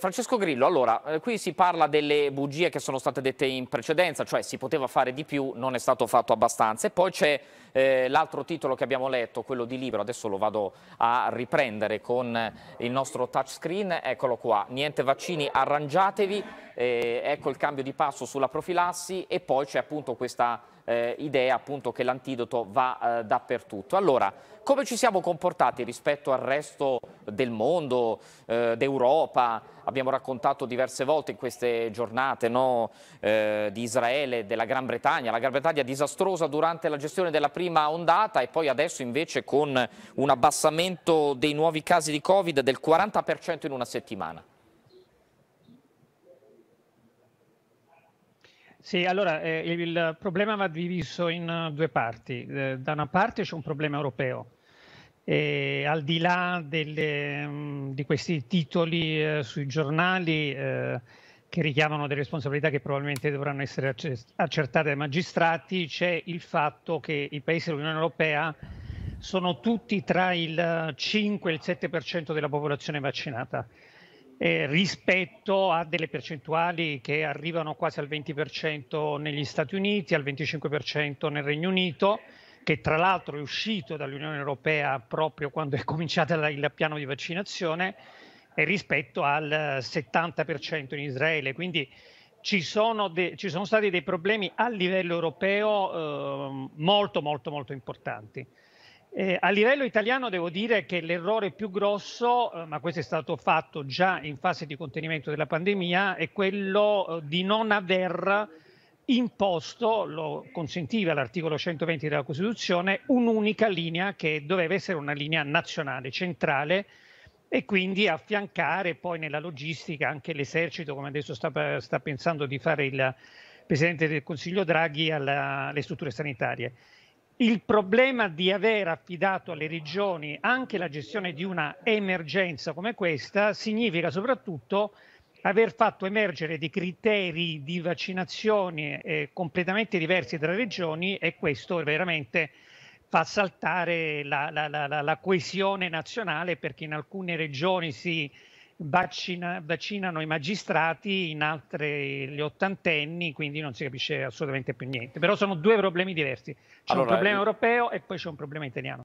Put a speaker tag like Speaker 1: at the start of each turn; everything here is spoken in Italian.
Speaker 1: Francesco Grillo, allora, eh, qui si parla delle bugie che sono state dette in precedenza, cioè si poteva fare di più, non è stato fatto abbastanza. E poi c'è eh, l'altro titolo che abbiamo letto, quello di libro, adesso lo vado a riprendere con il nostro touchscreen, eccolo qua, niente vaccini, arrangiatevi, eh, ecco il cambio di passo sulla profilassi e poi c'è appunto questa eh, idea appunto che l'antidoto va eh, dappertutto. Allora, come ci siamo comportati rispetto al resto del mondo, eh, d'Europa? Abbiamo raccontato diverse volte in queste giornate no? Eh, di Israele, della Gran Bretagna, la Gran Bretagna disastrosa durante la gestione della prima ondata e poi adesso invece con un abbassamento dei nuovi casi di Covid del 40% in una settimana.
Speaker 2: Sì, allora eh, il problema va diviso in eh, due parti. Eh, da una parte c'è un problema europeo. E al di là delle, mm, di questi titoli eh, sui giornali eh, che richiamano delle responsabilità che probabilmente dovranno essere accertate dai magistrati, c'è il fatto che i paesi dell'Unione Europea sono tutti tra il 5 e il 7% della popolazione vaccinata eh, rispetto a delle percentuali che arrivano quasi al 20% negli Stati Uniti, al 25% nel Regno Unito, che tra l'altro è uscito dall'Unione Europea proprio quando è cominciato il piano di vaccinazione, e rispetto al 70% eh, in Israele. Quindi ci sono, de- ci sono, stati dei problemi a livello europeo eh, molto, molto, molto importanti. Eh, a livello italiano devo dire che l'errore più grosso, eh, ma questo è stato fatto già in fase di contenimento della pandemia, è quello eh, di non aver imposto, lo consentiva l'articolo 120 della Costituzione, un'unica linea che doveva essere una linea nazionale, centrale, e quindi affiancare poi nella logistica anche l'esercito, come adesso sta, sta pensando di fare il Presidente del Consiglio Draghi, alle strutture sanitarie il problema di aver affidato alle regioni anche la gestione di una emergenza come questa significa soprattutto aver fatto emergere dei criteri di vaccinazione eh, completamente diversi tra regioni e questo veramente fa saltare la, la, la, la coesione nazionale perché in alcune regioni si vaccina, vaccinano i magistrati in altri gli ottantenni, quindi non si capisce assolutamente più niente. Però sono due problemi diversi. C'è allora, un problema eh, europeo e poi c'è un problema italiano.